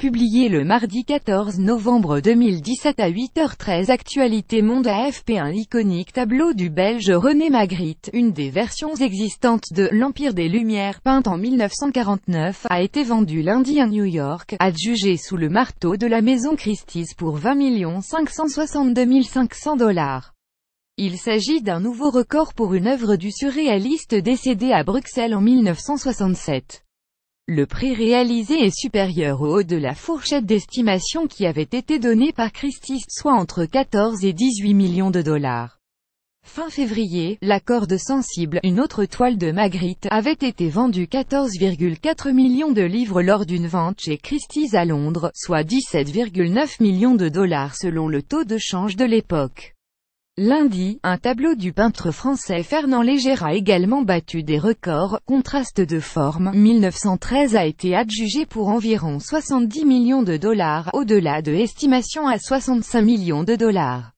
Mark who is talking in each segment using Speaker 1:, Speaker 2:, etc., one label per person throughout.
Speaker 1: publié le mardi 14 novembre 2017 à 8h13 Actualité Monde afp Un iconique tableau du Belge René Magritte, une des versions existantes de l'Empire des Lumières, peinte en 1949, a été vendu lundi à New York, adjugé sous le marteau de la maison Christie's pour 20 562 500 dollars. Il s'agit d'un nouveau record pour une œuvre du surréaliste décédé à Bruxelles en 1967. Le prix réalisé est supérieur au haut de la fourchette d'estimation qui avait été donnée par Christie's, soit entre 14 et 18 millions de dollars. Fin février, la corde Sensible, une autre toile de Magritte, avait été vendue 14,4 millions de livres lors d'une vente chez Christie's à Londres, soit 17,9 millions de dollars selon le taux de change de l'époque. Lundi, un tableau du peintre français Fernand Léger a également battu des records, contraste de forme, 1913 a été adjugé pour environ 70 millions de dollars, au-delà de estimation à 65 millions de dollars.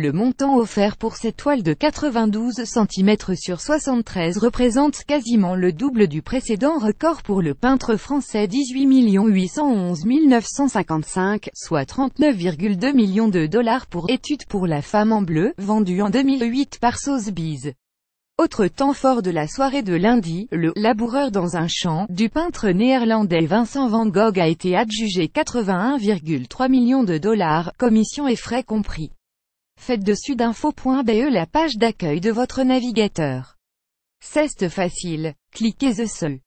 Speaker 1: Le montant offert pour cette toile de 92 cm sur 73 représente quasiment le double du précédent record pour le peintre français 18 811 955, soit 39,2 millions de dollars pour Étude pour la femme en bleu, vendue en 2008 par Sotheby's. Autre temps fort de la soirée de lundi, le « laboureur dans un champ » du peintre néerlandais Vincent Van Gogh a été adjugé 81,3 millions de dollars, commission et frais compris. Faites dessus d'info.be la page d'accueil de votre navigateur. C'est facile. Cliquez The Seul.